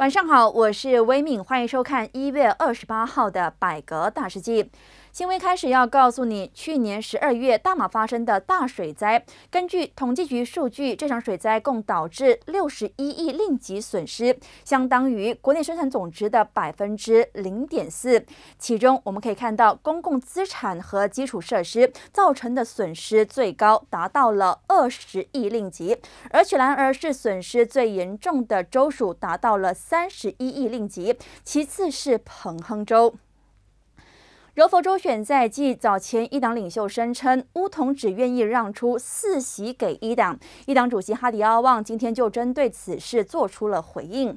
晚上好，我是微敏，欢迎收看一月二十八号的百格大世界。新闻开始要告诉你，去年十二月大马发生的大水灾，根据统计局数据，这场水灾共导致六十一亿令吉损失，相当于国内生产总值的百分之零点四。其中我们可以看到，公共资产和基础设施造成的损失最高达到了二十亿令吉，而雪兰莪是损失最严重的州属，达到了三十一亿令吉，其次是彭亨州。柔佛州选在即，早前一党领袖声称乌统只愿意让出四席给一党。一党主席哈迪阿旺今天就针对此事做出了回应。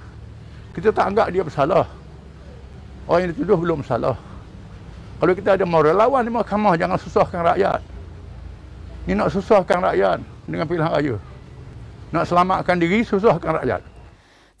kita tak anggap dia bersalah. Orang yang dituduh belum bersalah. Kalau kita ada moral lawan di mahkamah, jangan susahkan rakyat. Ini nak susahkan rakyat dengan pilihan raya. Nak selamatkan diri, susahkan rakyat.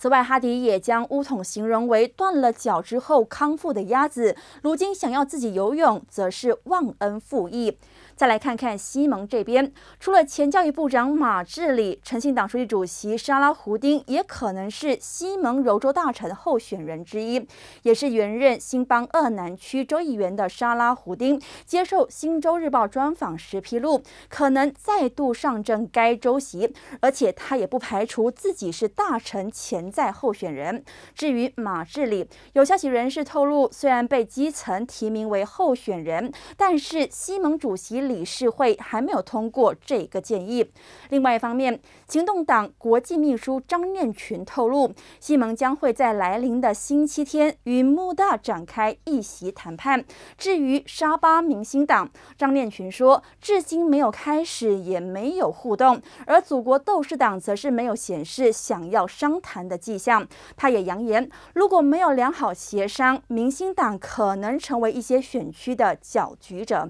此外，哈迪也将乌桶形容为断了脚之后康复的鸭子，如今想要自己游泳，则是忘恩负义。再来看看西蒙这边，除了前教育部长马志里，诚信党书记主席沙拉胡丁也可能是西蒙柔州大臣候选人之一。也是原任新邦鄂南区州议员的沙拉胡丁接受《新州日报》专访时披露，可能再度上阵该州席，而且他也不排除自己是大臣前。在候选人。至于马志礼，有消息人士透露，虽然被基层提名为候选人，但是西盟主席理事会还没有通过这个建议。另外一方面，行动党国际秘书张念群透露，西盟将会在来临的星期天与穆大展开议席谈判。至于沙巴明星党，张念群说，至今没有开始，也没有互动。而祖国斗士党则是没有显示想要商谈的。迹象，他也扬言，如果没有良好协商，民兴党可能成为一些选区的搅局者。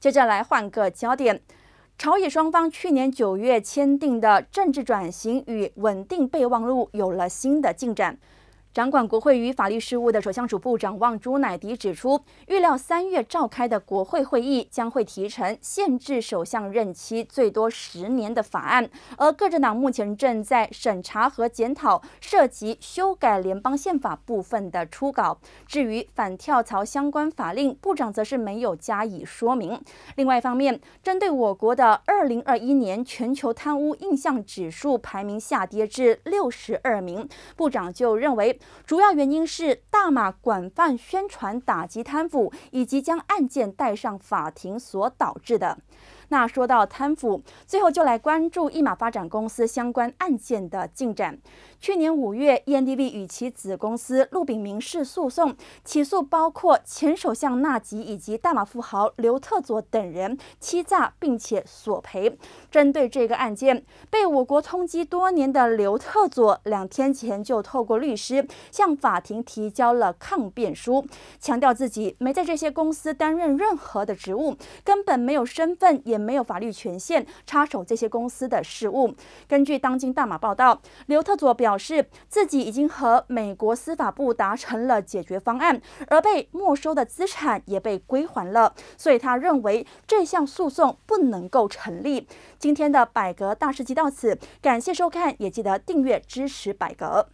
接着来换个焦点，朝野双方去年九月签订的政治转型与稳定备忘录有了新的进展。掌管国会与法律事务的首相主部长旺朱乃迪指出，预料三月召开的国会会议将会提成限制首相任期最多十年的法案，而各政党目前正在审查和检讨涉及修改联邦宪法部分的初稿。至于反跳槽相关法令，部长则是没有加以说明。另外一方面，针对我国的二零二一年全球贪污印象指数排名下跌至六十二名，部长就认为。主要原因是大马广泛宣传打击贪腐，以及将案件带上法庭所导致的。那说到贪腐，最后就来关注一马发展公司相关案件的进展。去年五月，燕 d 利与其子公司陆炳民事诉讼起诉包括前首相纳吉以及大马富豪刘特佐等人欺诈，并且索赔。针对这个案件，被我国通缉多年的刘特佐两天前就透过律师向法庭提交了抗辩书，强调自己没在这些公司担任任何的职务，根本没有身份也。也没有法律权限插手这些公司的事务。根据《当今大马》报道，刘特佐表示自己已经和美国司法部达成了解决方案，而被没收的资产也被归还了，所以他认为这项诉讼不能够成立。今天的百格大事记到此，感谢收看，也记得订阅支持百格。